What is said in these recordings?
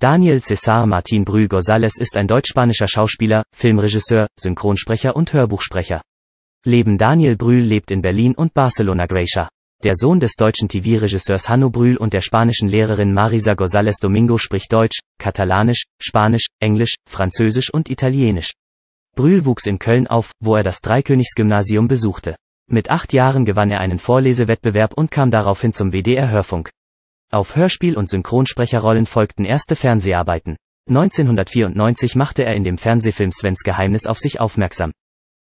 Daniel César Martin Brü González ist ein deutsch-spanischer Schauspieler, Filmregisseur, Synchronsprecher und Hörbuchsprecher. Leben Daniel Brühl lebt in Berlin und Barcelona Gracia. Der Sohn des deutschen TV-Regisseurs Hanno Brühl und der spanischen Lehrerin Marisa González Domingo spricht Deutsch, Katalanisch, Spanisch, Englisch, Französisch und Italienisch. Brühl wuchs in Köln auf, wo er das Dreikönigsgymnasium besuchte. Mit acht Jahren gewann er einen Vorlesewettbewerb und kam daraufhin zum WDR-Hörfunk. Auf Hörspiel- und Synchronsprecherrollen folgten erste Fernseharbeiten. 1994 machte er in dem Fernsehfilm Svens Geheimnis auf sich aufmerksam.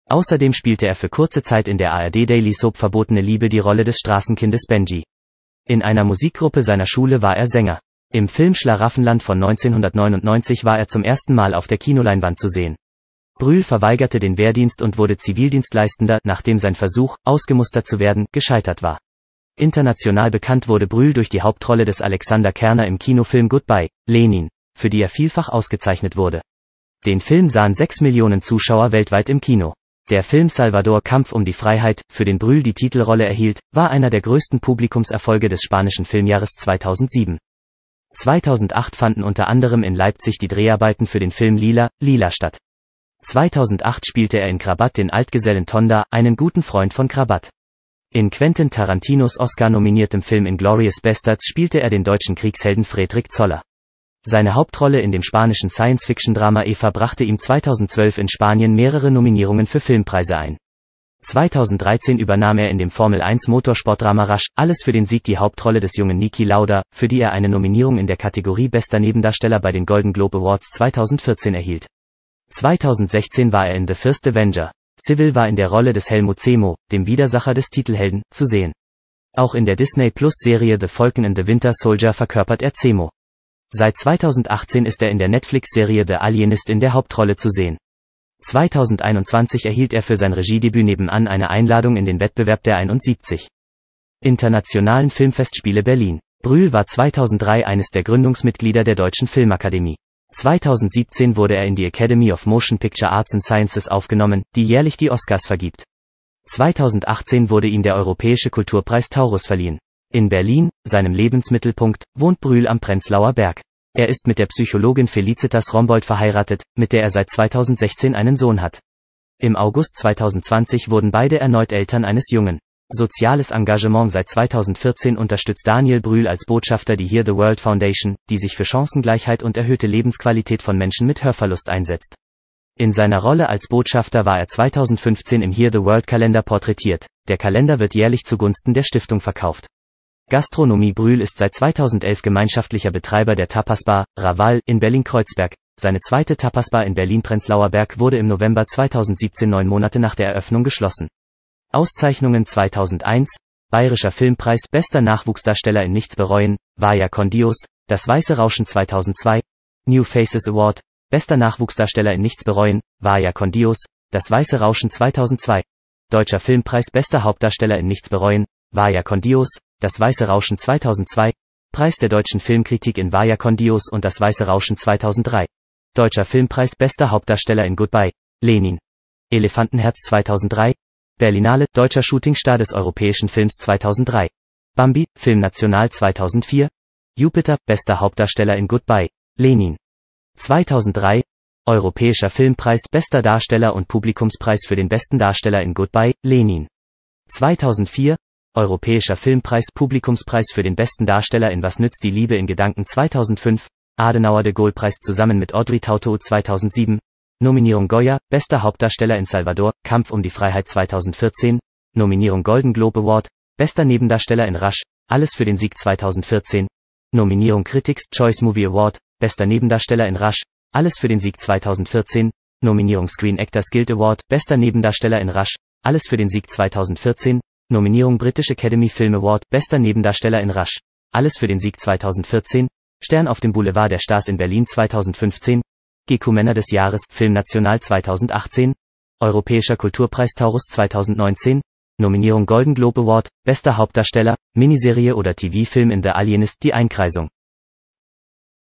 Außerdem spielte er für kurze Zeit in der ARD Daily Soap Verbotene Liebe die Rolle des Straßenkindes Benji. In einer Musikgruppe seiner Schule war er Sänger. Im Film Schlaraffenland von 1999 war er zum ersten Mal auf der Kinoleinwand zu sehen. Brühl verweigerte den Wehrdienst und wurde Zivildienstleistender, nachdem sein Versuch, ausgemustert zu werden, gescheitert war. International bekannt wurde Brühl durch die Hauptrolle des Alexander Kerner im Kinofilm Goodbye, Lenin, für die er vielfach ausgezeichnet wurde. Den Film sahen 6 Millionen Zuschauer weltweit im Kino. Der Film Salvador Kampf um die Freiheit, für den Brühl die Titelrolle erhielt, war einer der größten Publikumserfolge des spanischen Filmjahres 2007. 2008 fanden unter anderem in Leipzig die Dreharbeiten für den Film Lila, Lila statt. 2008 spielte er in Krabat den Altgesellen Tonda, einen guten Freund von Krabat. In Quentin Tarantinos Oscar-nominiertem Film Inglourious Bastards spielte er den deutschen Kriegshelden Friedrich Zoller. Seine Hauptrolle in dem spanischen Science-Fiction-Drama Eva brachte ihm 2012 in Spanien mehrere Nominierungen für Filmpreise ein. 2013 übernahm er in dem Formel-1-Motorsportdrama Rush, alles für den Sieg die Hauptrolle des jungen Niki Lauda, für die er eine Nominierung in der Kategorie Bester Nebendarsteller bei den Golden Globe Awards 2014 erhielt. 2016 war er in The First Avenger, Civil war in der Rolle des Helmut Zemo, dem Widersacher des Titelhelden, zu sehen. Auch in der Disney Plus Serie The Falcon and the Winter Soldier verkörpert er Zemo. Seit 2018 ist er in der Netflix-Serie The Alienist in der Hauptrolle zu sehen. 2021 erhielt er für sein Regiedebüt nebenan eine Einladung in den Wettbewerb der 71. Internationalen Filmfestspiele Berlin. Brühl war 2003 eines der Gründungsmitglieder der Deutschen Filmakademie. 2017 wurde er in die Academy of Motion Picture Arts and Sciences aufgenommen, die jährlich die Oscars vergibt. 2018 wurde ihm der Europäische Kulturpreis Taurus verliehen. In Berlin, seinem Lebensmittelpunkt, wohnt Brühl am Prenzlauer Berg. Er ist mit der Psychologin Felicitas Rombold verheiratet, mit der er seit 2016 einen Sohn hat. Im August 2020 wurden beide erneut Eltern eines Jungen soziales Engagement seit 2014 unterstützt Daniel Brühl als Botschafter die Hear the World Foundation, die sich für Chancengleichheit und erhöhte Lebensqualität von Menschen mit Hörverlust einsetzt. In seiner Rolle als Botschafter war er 2015 im Hear the World Kalender porträtiert. Der Kalender wird jährlich zugunsten der Stiftung verkauft. Gastronomie Brühl ist seit 2011 gemeinschaftlicher Betreiber der Tapasbar Raval in Berlin-Kreuzberg. Seine zweite Tapasbar in Berlin-Prenzlauer Berg wurde im November 2017 neun Monate nach der Eröffnung geschlossen. Auszeichnungen 2001, Bayerischer Filmpreis Bester Nachwuchsdarsteller in Nichts bereuen, Vaya Condios, Das weiße Rauschen 2002, New Faces Award, Bester Nachwuchsdarsteller in Nichts bereuen, Vaya Condios, Das weiße Rauschen 2002, Deutscher Filmpreis Bester Hauptdarsteller in Nichts bereuen, Vaya Condios, Das weiße Rauschen 2002, Preis der deutschen Filmkritik in Vaya Condios und Das weiße Rauschen 2003, Deutscher Filmpreis Bester Hauptdarsteller in Goodbye, Lenin, Elefantenherz 2003, Berlinale, deutscher Shootingstar des europäischen Films 2003. Bambi, Film National 2004. Jupiter, bester Hauptdarsteller in Goodbye. Lenin. 2003. Europäischer Filmpreis, bester Darsteller und Publikumspreis für den besten Darsteller in Goodbye, Lenin. 2004. Europäischer Filmpreis, Publikumspreis für den besten Darsteller in Was nützt die Liebe in Gedanken 2005. Adenauer de Gaulle Preis zusammen mit Audrey Tautou 2007. Nominierung Goya, bester Hauptdarsteller in Salvador, Kampf um die Freiheit 2014, Nominierung Golden Globe Award, bester Nebendarsteller in Rush, alles für den Sieg 2014, Nominierung Critics Choice Movie Award, bester Nebendarsteller in Rush, alles für den Sieg 2014, Nominierung Screen Actors Guild Award, bester Nebendarsteller in Rush, alles für den Sieg 2014, Nominierung British Academy Film Award, bester Nebendarsteller in Rush, alles für den Sieg 2014, Stern auf dem Boulevard der Stars in Berlin 2015, GQ Männer des Jahres, Film National 2018, Europäischer Kulturpreis Taurus 2019, Nominierung Golden Globe Award, bester Hauptdarsteller, Miniserie oder TV-Film in The Alienist Die Einkreisung.